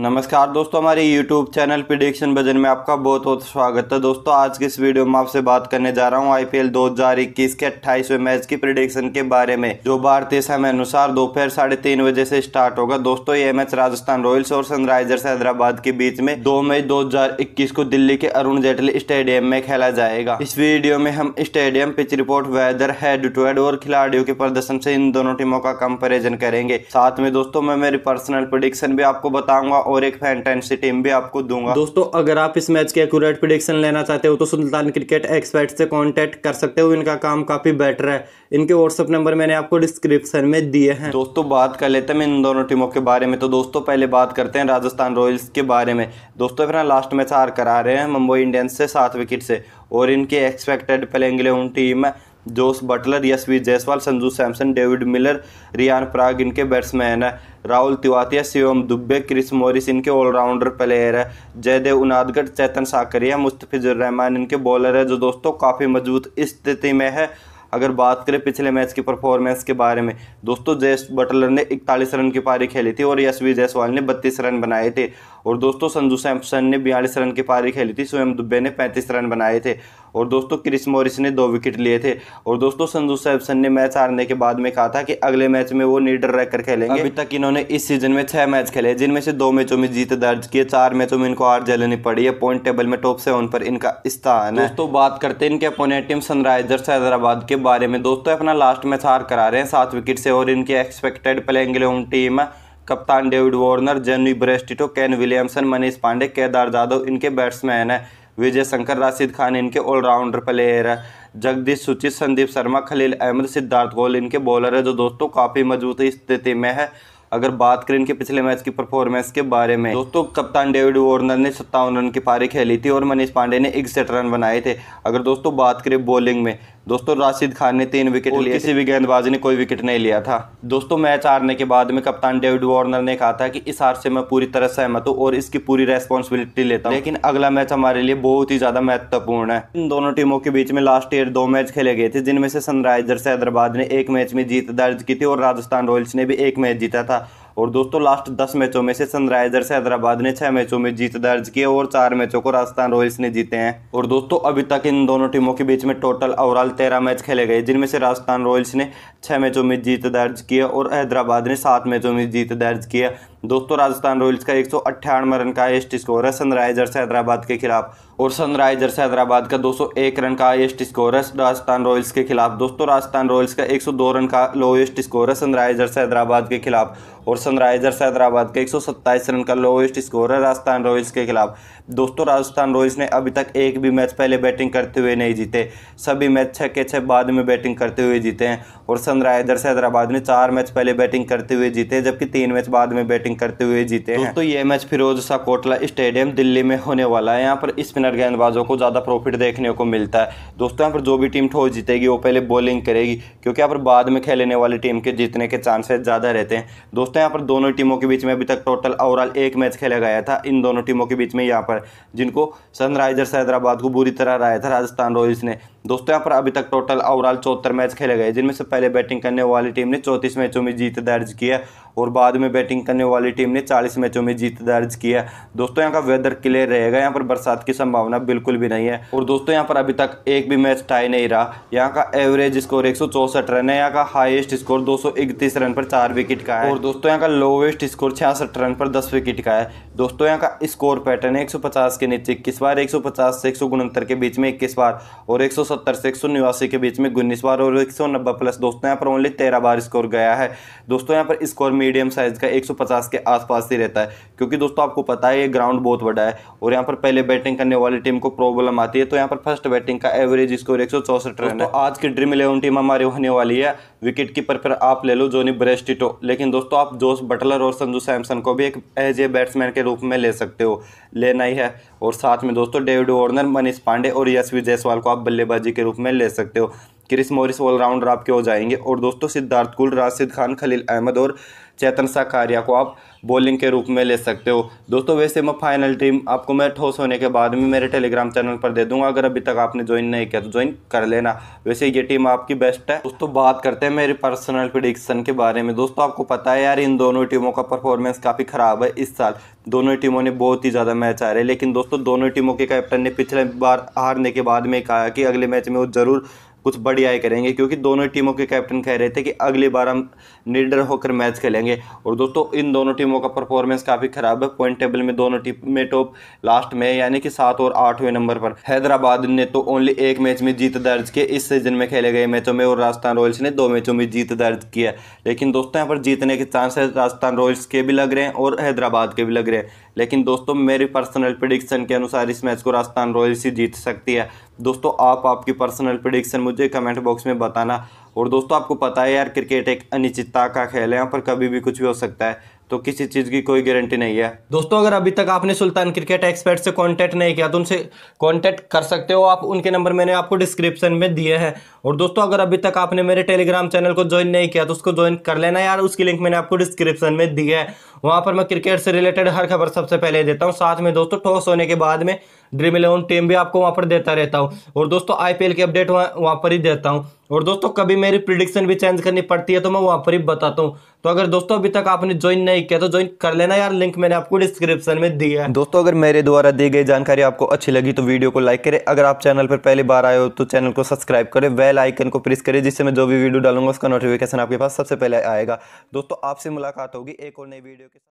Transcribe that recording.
नमस्कार दोस्तों हमारे YouTube चैनल प्रिडिक्शन बजन में आपका बहुत बहुत स्वागत है दोस्तों आज की इस वीडियो में आपसे बात करने जा रहा हूं हजार इक्कीस के अट्ठाईसवें मैच की प्रिडिक्शन के बारे में जो भारतीय समय अनुसार दोपहर साढ़े तीन बजे से स्टार्ट होगा दोस्तों ये मैच राजस्थान रॉयल्स और सनराइजर्स हैदराबाद के बीच में दो मई दो को दिल्ली के अरुण जेटली स्टेडियम में खेला जाएगा इस वीडियो में हम stadium pitch report weather head to head और खिलाड़ियों के प्रदर्शन से इन दोनों टीमों का कंपेरिजन करेंगे साथ में दोस्तों मैं मेरी पर्सनल प्रिडिक्शन भी आपको बताऊंगा और एक फैंटेंसी टीम भी आपको दूंगा दोस्तों अगर आप इस मैच के एक्यूरेट प्रिडिक्शन लेना चाहते हो तो सुल्तान क्रिकेट एक्सपर्ट से कॉन्टेक्ट कर सकते हो इनका काम काफ़ी बेटर है इनके व्हाट्सअप नंबर मैंने आपको डिस्क्रिप्शन में दिए हैं दोस्तों बात कर लेते हैं इन दोनों टीमों के बारे में तो दोस्तों पहले बात करते हैं राजस्थान रॉयल्स के बारे में दोस्तों फिर लास्ट मैच हार करा रहे हैं मुंबई इंडियंस से सात विकेट से और इनके एक्सपेक्टेड प्लेंग टीम है Jos Buttler Yashasvi Jaiswal Sanju Samson David Miller Riyan Parag इनके बैट्समैन है राहुल तिवातिया शिवम दुबे क्रिस मोरिस इनके ऑलराउंडर प्लेयर है जयदेव उनादगढ़ चैतन साकरिया मुस्तफिजुर रहमान इनके बॉलर है जो दोस्तों काफ़ी मजबूत स्थिति में है अगर बात करें पिछले मैच की परफॉर्मेंस के बारे में दोस्तों जयस बटलर ने इकतालीस रन की पारी खेली थी और यशवी जायसवाल ने बत्तीस रन बनाए थे और दोस्तों संजू सैमसन ने बयालीस रन की पारी खेली थी स्वयं दुबे ने पैंतीस रन बनाए थे और दोस्तों क्रिस मोरिस ने दो विकेट लिए थे और दोस्तों संजू सैमसन ने मैच हारने के बाद में कहा था कि अगले मैच में वो नीडर रहकर खेलेंगे अभी तक इन्होंने इस सीजन में छह मैच खेले जिनमें से दो मैचों में जीत दर्ज किए चार मैचों में इनको हार झेलनी पड़ी है पॉइंट टेबल में टॉप सेवन पर इनका स्थान है दोस्तों बात करते हैं इनके अपोनेट टीम सनराइजर्स हैदराबाद के बारे में दोस्तों अपना लास्ट मैच हार करा रहे हैं सात विकेट से और इनकी एक्सपेक्टेड प्लेइंग टीम है कप्तान David Warner Jonny Bairstow Kane Williamson Manish Pandey Kedar Jadhav इनके बैट्समैन है विजय शंकर राशिद खान इनके ऑलराउंडर प्लेयर है जगदीश सुचित संदीप शर्मा खलील अहमद सिद्धार्थ गोल इनके बॉलर है जो दोस्तों काफ़ी मजबूत स्थिति में है अगर बात करें इनके पिछले मैच की परफॉर्मेंस के बारे में दोस्तों कप्तान डेविड वार्नर ने सत्तावन रन की पारी खेली थी और मनीष पांडे ने इकसठ रन बनाए थे अगर दोस्तों बात करें बॉलिंग में दोस्तों राशिद खान ने तीन विकेट लिए किसी भी गेंदबाज ने कोई विकेट नहीं लिया था दोस्तों मैच हारने के बाद में कप्तान डेविड वार्नर ने कहा था कि इस हार से मैं पूरी तरह सहमत हूँ और इसकी पूरी रेस्पॉन्सिबिलिटी लेता हूँ लेकिन अगला मैच हमारे लिए बहुत ही ज्यादा महत्वपूर्ण है इन दोनों टीमों के बीच में लास्ट ईयर दो मैच खेले गए थे जिनमें से सनराइजर्स हैदराबाद ने एक मैच में जीत दर्ज की थी और राजस्थान रॉयल्स ने भी एक मैच जीता था और दोस्तों लास्ट दस मैचों में से सनराइजर्स हैदराबाद ने छह मैचों में जीत दर्ज की और चार मैचों को राजस्थान रॉयल्स ने जीते हैं और दोस्तों अभी तक इन दोनों टीमों के बीच में टोटल ओवरऑल तेरह मैच खेले गए जिनमें से राजस्थान रॉयल्स ने छह मैचों में जीत दर्ज किया और हैदराबाद ने सात मैचों में जीत दर्ज किया दोस्तों राजस्थान रॉयल्स का एक रन का एस्ट स्कोर है सनराइजर्स हैदराबाद के खिलाफ और सनराइजर्स हैदराबाद का 201 रन का हाइस्ट स्कोर है राजस्थान रॉयल्स के खिलाफ दोस्तों राजस्थान रॉयल्स का 102 रन का लोएस्ट स्कोर है सनराइजर्स हैदराबाद के खिलाफ और सनराइजर्स हैदराबाद का एक रन का लोएस्ट स्कोर है राजस्थान रॉयल्स के खिलाफ दोस्तों राजस्थान रॉयल्स ने अभी तक एक भी मैच पहले बैटिंग करते हुए नहीं जीते सभी मैच छः के छः बाद में बैटिंग करते हुए जीते हैं और सनराइजर्स हैदराबाद ने चार मैच पहले बैटिंग करते हुए जीते जबकि तीन मैच बाद में बैटिंग करते हुए जीते हैं तो ये मैच फिरोज शाह कोटला स्टेडियम दिल्ली में होने वाला है यहाँ पर स्पिनर गेंदबाजों को ज़्यादा प्रॉफिट देखने को मिलता है दोस्तों यहाँ पर जो भी टीम ठोस जीतेगी वो पहले बॉलिंग करेगी क्योंकि यहाँ पर बाद में खेलने वाली टीम के जीतने के चांसेस ज़्यादा रहते हैं दोस्तों यहाँ पर दोनों टीमों के बीच में अभी तक टोटल ओवरऑल एक मैच खेला गया था इन दोनों टीमों के बीच में यहाँ पर जिनको सनराइजर्स हैदराबाद को बुरी तरह हराया था राजस्थान रॉयल्स ने दोस्तों यहाँ पर अभी तक टोटल ओवरऑल चौहत्तर मैच खेले गए जिनमें से पहले बैटिंग करने वाली टीम ने चौंतीस मैचों में जीत दर्ज की है और बाद में बैटिंग करने वाली टीम ने चालीस मैचों में जीत दर्ज की है दोस्तों यहाँ का वेदर क्लियर रहेगा यहाँ पर बरसात की संभावना बिल्कुल भी नहीं है और दोस्तों यहाँ पर अभी तक एक भी मैच टाई नहीं रहा यहाँ का एवरेज स्कोर एक रन है यहाँ का हाईएस्ट स्कोर दो रन पर चार विकेट का है और दोस्तों यहाँ का लोवेस्ट स्कोर छियासठ रन पर दस विकेट का है दोस्तों यहाँ का स्कोर पैटर्न है एक के नीचे इक्कीस बार एक से एक के बीच में इक्कीस बार और एक सत्तर से एक सौ निवासी के बीच में उन्नीस बार और एक सौ नब्बे प्लस दोस्तों यहाँ पर ओनली तेरह बार स्कोर गया है दोस्तों यहाँ पर स्कोर मीडियम साइज का एक सौ पचास के आसपास ही रहता है क्योंकि दोस्तों आपको पता है ये ग्राउंड बहुत बड़ा है और यहाँ पर पहले बैटिंग करने वाली टीम को प्रॉब्लम आती है तो यहाँ पर फर्स्ट बैटिंग का एवरेज स्कोर एक सौ चौसठ रन है आज की ड्रीम इलेवन टीम हमारी होने वाली है विकेट कीपर फिर आप ले लो जोनी ब्रेस्टिटो लेकिन दोस्तों आप जोश बटलर और संजू सैमसन को भी एक एज ए बैट्समैन के रूप में ले सकते हो लेना ही है और साथ में दोस्तों डेविड वार्नर मनीष पांडे और यशवी जायसवाल को आप बल्लेबाजी के रूप में ले सकते हो क्रिस मोरिस ऑलराउंडर आपके हो जाएंगे और दोस्तों सिद्धार्थ कुल राशिद खान खलील अहमद और चेतन साकारिया को आप बॉलिंग के रूप में ले सकते हो दोस्तों वैसे मैं फाइनल टीम आपको मैं ठोस होने के बाद भी मेरे टेलीग्राम चैनल पर दे दूंगा अगर अभी तक आपने ज्वाइन नहीं किया तो ज्वाइन कर लेना वैसे ये टीम आपकी बेस्ट है दोस्तों बात करते हैं मेरी पर्सनल प्रिडिक्शन के बारे में दोस्तों आपको पता है यार इन दोनों टीमों का परफॉर्मेंस काफ़ी ख़राब है इस साल दोनों टीमों ने बहुत ही ज़्यादा मैच हारे लेकिन दोस्तों दोनों टीमों के कैप्टन ने पिछले बार हारने के बाद में कहा कि अगले मैच में वो ज़रूर कुछ बढ़ियाई करेंगे क्योंकि दोनों टीमों के कैप्टन कह रहे थे कि अगली बार हम निडर होकर मैच खेलेंगे और दोस्तों इन दोनों टीमों का परफॉर्मेंस काफ़ी ख़राब है पॉइंट टेबल में दोनों टीम में टॉप लास्ट में यानी कि सात और आठवें नंबर पर हैदराबाद ने तो ओनली एक मैच में जीत दर्ज किया इस सीजन में खेले गए मैचों में और राजस्थान रॉयल्स ने दो मैचों में जीत दर्ज किया लेकिन दोस्तों यहाँ पर जीतने के चांसेस राजस्थान रॉयल्स के भी लग रहे हैं और हैदराबाद के भी लग रहे हैं लेकिन दोस्तों मेरी पर्सनल प्रडिक्शन के अनुसार इस मैच को राजस्थान रॉयल्स ही जीत सकती है दोस्तों आप आपकी पर्सनल प्रडिक्शन मुझे कमेंट बॉक्स में बताना और दोस्तों आपको पता है यार क्रिकेट एक अनिश्चितता का खेल है यहाँ पर कभी भी कुछ भी हो सकता है तो किसी चीज़ की कोई गारंटी नहीं है दोस्तों अगर अभी तक आपने सुल्तान क्रिकेट एक्सपर्ट से कांटेक्ट नहीं किया तो उनसे कांटेक्ट कर सकते हो आप उनके नंबर मैंने आपको डिस्क्रिप्शन में दिए हैं और दोस्तों अगर अभी तक आपने मेरे टेलीग्राम चैनल को ज्वाइन नहीं किया तो उसको ज्वाइन कर लेना यार उसकी लिंक मैंने आपको डिस्क्रिप्शन में दी है वहाँ पर मैं क्रिकेट से रिलेटेड हर खबर सबसे पहले देता हूँ साथ में दोस्तों ठोस होने के बाद में ड्रीम इलेवन टीम भी आपको वहाँ पर देता रहता हूँ और दोस्तों आईपीएल की अपडेट वहाँ वहाँ पर ही देता हूँ और दोस्तों कभी मेरी प्रिडिक्शन भी चेंज करनी पड़ती है तो मैं वहाँ पर ही बताता हूँ तो अगर दोस्तों अभी तक आपने ज्वाइन नहीं किया तो ज्वाइन कर लेना यार लिंक मैंने आपको डिस्क्रिप्शन में दिया है दोस्तों अगर मेरे द्वारा दी गई जानकारी आपको अच्छी लगी तो वीडियो को लाइक करें अगर आप चैनल पर पहली बार आए हो तो चैनल को सब्सक्राइब करें वेल आइकन को प्रेस करें जिससे मैं जो भी वीडियो डालूंगा उसका नोटिफिकेशन आपके पास सबसे पहले आएगा दोस्तों आपसे मुलाकात होगी एक और नई वीडियो के